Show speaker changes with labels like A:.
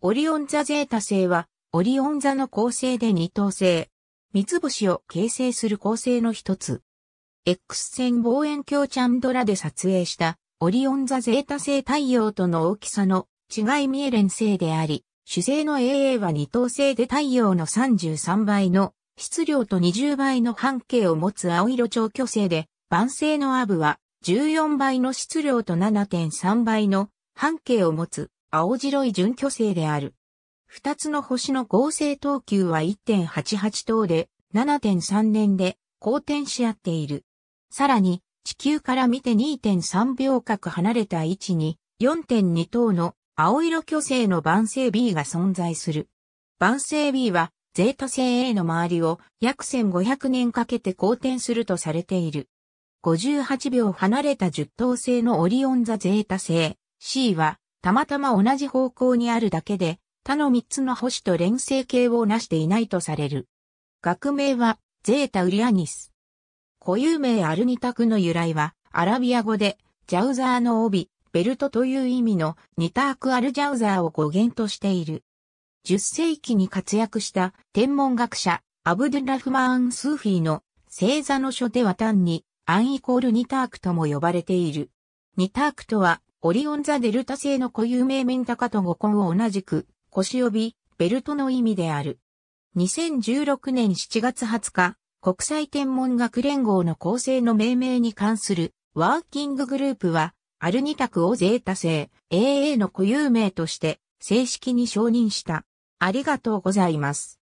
A: オリオン座ゼータ星は、オリオン座の構成で二等星。三つ星を形成する構成の一つ。X 線望遠鏡チャンドラで撮影した、オリオン座ゼータ星太陽との大きさの違い見え連星であり、主星の AA は二等星で太陽の33倍の質量と20倍の半径を持つ青色超巨星で、晩星のアブは14倍の質量と7.3倍の半径を持つ青白い準巨星である。二つの星の合成等級は1.88等で7.3年で好転し合っている。さらに地球から見て2.3秒角離れた位置に4.2等の青色巨星の晩星 B が存在する。晩星 B はゼータ星 A の周りを約1500年かけて好転するとされている。58秒離れた10等星のオリオン座ゼータ星 C はたまたま同じ方向にあるだけで、他の三つの星と連成形を成していないとされる。学名は、ゼータ・ウリアニス。固有名アルニタクの由来は、アラビア語で、ジャウザーの帯、ベルトという意味のニターク・アルジャウザーを語源としている。10世紀に活躍した天文学者、アブドゥラフマーン・スーフィーの星座の書では単に、アンイコールニタークとも呼ばれている。ニタークとは、オリオン座デルタ製の固有名メンタカと語根を同じく、腰帯、ベルトの意味である。2016年7月20日、国際天文学連合の構成の命名に関するワーキンググループは、アルニタクをゼータ製 AA の固有名として正式に承認した。ありがとうございます。